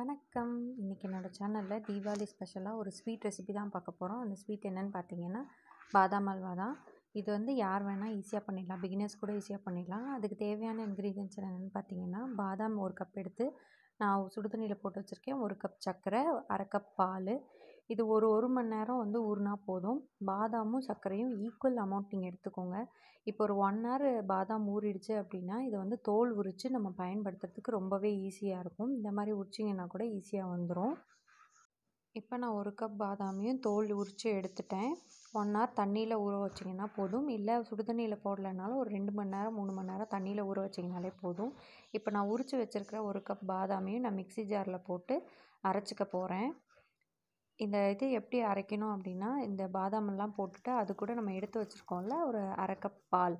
வணக்கம் இன்றைக்கி என்னோடய சேனலில் தீபாவளி ஸ்பெஷலாக ஒரு ஸ்வீட் ரெசிபி தான் பார்க்க போகிறோம் அந்த ஸ்வீட் என்னென்னு பார்த்தீங்கன்னா பாதாம் அல்வா தான் இது வந்து யார் வேணால் ஈஸியாக பண்ணிடலாம் பிகினர்ஸ் கூட ஈஸியாக பண்ணிடலாம் அதுக்கு தேவையான இன்க்ரீடியன்ஸ் என்னென்னு பார்த்தீங்கன்னா பாதாம் ஒரு கப் எடுத்து நான் சுடுதண்ணியில் போட்டு வச்சுருக்கேன் ஒரு கப் சர்க்கரை அரை கப் பால் இது ஒரு ஒரு மணி நேரம் வந்து ஊறினா போதும் பாதாமும் சர்க்கரையும் ஈக்குவல் அமௌண்ட் நீங்கள் எடுத்துக்கோங்க இப்போ ஒரு ஒன் ஹவர் பாதாம் ஊறிடுச்சு அப்படின்னா இதை வந்து தோல் உரித்து நம்ம பயன்படுத்துறதுக்கு ரொம்பவே ஈஸியாக இருக்கும் இந்த மாதிரி உரிச்சிங்கன்னா கூட ஈஸியாக வந்துடும் இப்போ நான் ஒரு கப் பாதாமையும் தோல் உரித்து எடுத்துட்டேன் ஒன் ஹவர் தண்ணியில் ஊற வச்சிங்கன்னா போதும் இல்லை சுடுதண்ணியில் போடலைனாலும் ஒரு ரெண்டு மணி நேரம் மூணு மணி நேரம் தண்ணியில் ஊற வச்சிங்கனாலே போதும் இப்போ நான் உரித்து வச்சுருக்கிற ஒரு கப் பாதாமையும் நான் மிக்சி ஜாரில் போட்டு அரைச்சிக்க போகிறேன் இந்த இது எப்படி அரைக்கணும் அப்படின்னா இந்த பாதாமெல்லாம் போட்டுட்டு அது கூட நம்ம எடுத்து வச்சுருக்கோம்ல ஒரு அரை கப் பால்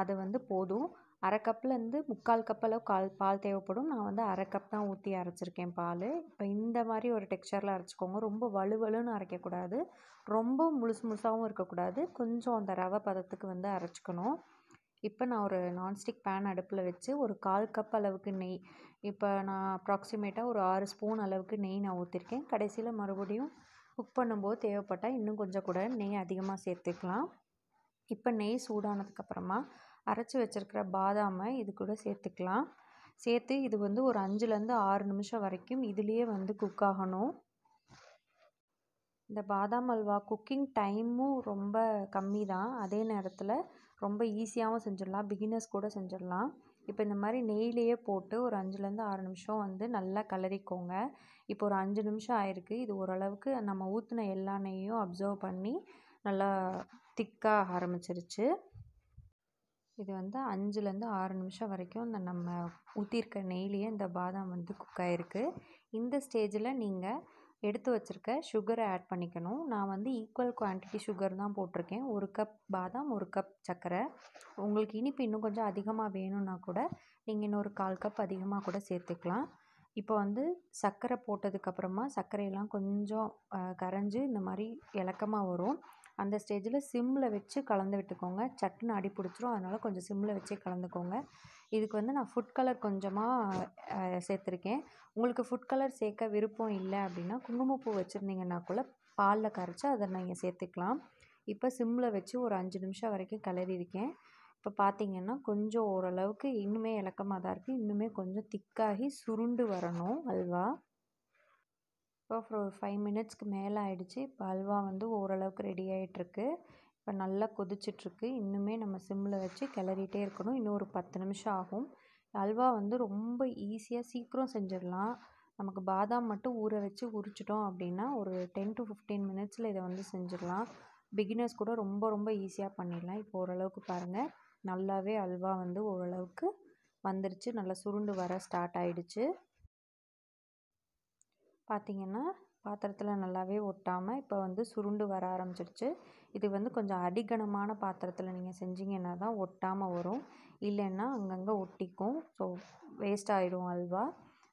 அது வந்து போதும் அரை கப்லேருந்து முக்கால் கப் கால் பால் தேவைப்படும் நான் வந்து அரை கப் தான் ஊற்றி அரைச்சிருக்கேன் பால் இப்போ இந்த மாதிரி ஒரு டெக்ஸ்சரில் அரைச்சிக்கோங்க ரொம்ப வலுவலுன்னு அரைக்கக்கூடாது ரொம்ப முழுசு முழுசாகவும் இருக்கக்கூடாது கொஞ்சம் அந்த ரவை பதத்துக்கு வந்து அரைச்சிக்கணும் இப்போ நான் ஒரு நான்ஸ்டிக் பேன் அடுப்பில் வச்சு ஒரு கால் கப் அளவுக்கு நெய் இப்போ நான் அப்ராக்ஸிமேட்டாக ஒரு ஆறு ஸ்பூன் அளவுக்கு நெய் நான் ஊற்றிருக்கேன் கடைசியில் மறுபடியும் குக் பண்ணும்போது தேவைப்பட்டால் இன்னும் கொஞ்சம் கூட நெய் அதிகமாக சேர்த்துக்கலாம் இப்போ நெய் சூடானதுக்கப்புறமா அரைச்சி வச்சுருக்கிற பாதாமை இது கூட சேர்த்துக்கலாம் சேர்த்து இது வந்து ஒரு அஞ்சுலேருந்து ஆறு நிமிஷம் வரைக்கும் இதுலேயே வந்து குக் ஆகணும் இந்த பாதாம் அல்வா குக்கிங் டைமும் ரொம்ப கம்மி தான் அதே நேரத்தில் ரொம்ப ஈஸியாகவும் செஞ்சிடலாம் பிகினர்ஸ் கூட செஞ்சிடலாம் இப்போ இந்த மாதிரி நெய்லேயே போட்டு ஒரு அஞ்சுலேருந்து ஆறு நிமிஷம் வந்து நல்லா கிளறிக்கோங்க இப்போ ஒரு அஞ்சு நிமிஷம் ஆயிருக்கு இது ஓரளவுக்கு நம்ம ஊற்றின எல்லா நெய்யும் அப்சர்வ் பண்ணி நல்லா திக்காக ஆரம்பிச்சிருச்சு இது வந்து அஞ்சுலேருந்து ஆறு நிமிஷம் வரைக்கும் இந்த நம்ம ஊற்றிருக்க நெய்லேயே இந்த பாதாம் வந்து குக் ஆகிருக்கு இந்த ஸ்டேஜில் நீங்கள் எடுத்து வச்சுருக்க சுகரை ஆட் பண்ணிக்கணும் நான் வந்து ஈக்குவல் குவான்டிட்டி சுகர் தான் போட்டிருக்கேன் ஒரு கப் பாதாம் ஒரு கப் சர்க்கரை உங்களுக்கு இனிப்பு இன்னும் கொஞ்சம் அதிகமாக வேணும்னா கூட நீங்கள் இன்னொரு கால் கப் அதிகமாக கூட சேர்த்துக்கலாம் இப்போ வந்து சர்க்கரை போட்டதுக்கப்புறமா சர்க்கரையெல்லாம் கொஞ்சம் கரைஞ்சி இந்த மாதிரி இலக்கமாக வரும் அந்த ஸ்டேஜில் சிம்மில் வச்சு கலந்து விட்டுக்கோங்க சட்டுன்னு அடி பிடிச்சிரும் அதனால் கொஞ்சம் சிம்மில் வச்சே கலந்துக்கோங்க இதுக்கு வந்து நான் ஃபுட் கலர் கொஞ்சமாக சேர்த்துருக்கேன் உங்களுக்கு ஃபுட் கலர் சேர்க்க விருப்பம் இல்லை அப்படின்னா குங்குமப்பூ வச்சுருந்தீங்கன்னா கூட பாலில் கரைச்சி அதை நீங்கள் சேர்த்துக்கலாம் இப்போ சிம்மில் வச்சு ஒரு அஞ்சு நிமிஷம் வரைக்கும் இருக்கேன் இப்போ பார்த்திங்கன்னா கொஞ்சம் ஓரளவுக்கு இன்னுமே இலக்கமாக தான் இருக்குது இன்னுமே கொஞ்சம் திக்காகி சுருண்டு வரணும் அல்வா இப்போ ஒரு ஃபைவ் மினிட்ஸ்க்கு மேலே ஆகிடுச்சு இப்போ அல்வா வந்து ஓரளவுக்கு ரெடி ஆகிட்டுருக்கு இப்போ நல்லா கொதிச்சிட்ருக்கு இன்னுமே நம்ம சிம்மில் வச்சு கிளறிட்டே இருக்கணும் இன்னும் ஒரு பத்து நிமிஷம் ஆகும் அல்வா வந்து ரொம்ப ஈஸியாக சீக்கிரம் செஞ்சிடலாம் நமக்கு பாதாம் மட்டும் ஊற வச்சு உரிச்சிட்டோம் அப்படின்னா ஒரு டென் டு ஃபிஃப்டீன் மினிட்ஸில் இதை வந்து செஞ்சிடலாம் பிகினர்ஸ் கூட ரொம்ப ரொம்ப ஈஸியாக பண்ணிடலாம் இப்போ ஓரளவுக்கு பாருங்கள் நல்லாவே அல்வா வந்து ஓரளவுக்கு வந்துருச்சு நல்லா சுருண்டு வர ஸ்டார்ட் ஆகிடுச்சு பார்த்திங்கன்னா பாத்திரத்தில் நல்லாவே ஒட்டாமல் இப்போ வந்து சுருண்டு வர ஆரம்பிச்சிடுச்சு இது வந்து கொஞ்சம் அடிகனமான பாத்திரத்தில் நீங்கள் செஞ்சிங்கன்னா தான் ஒட்டாமல் வரும் இல்லைன்னா அங்கங்கே ஒட்டிக்கும் ஸோ வேஸ்ட் ஆகிடும் அல்வா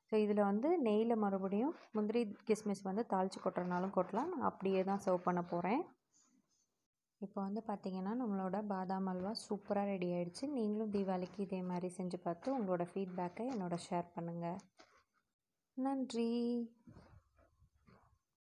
ஸோ இதில் வந்து நெய்யில் மறுபடியும் முந்திரி கிஸ்மிஸ் வந்து தாளித்து கொட்டுறனாலும் கொட்டலாம் அப்படியே தான் சர்வ் பண்ண போகிறேன் இப்போ வந்து பார்த்திங்கன்னா நம்மளோட பாதாம் அல்வா சூப்பராக ரெடி ஆகிடுச்சு நீங்களும் தீபாவளிக்கு இதே மாதிரி செஞ்சு பார்த்து உங்களோட ஃபீட்பேக்கை என்னோட ஷேர் பண்ணுங்கள் நன்றி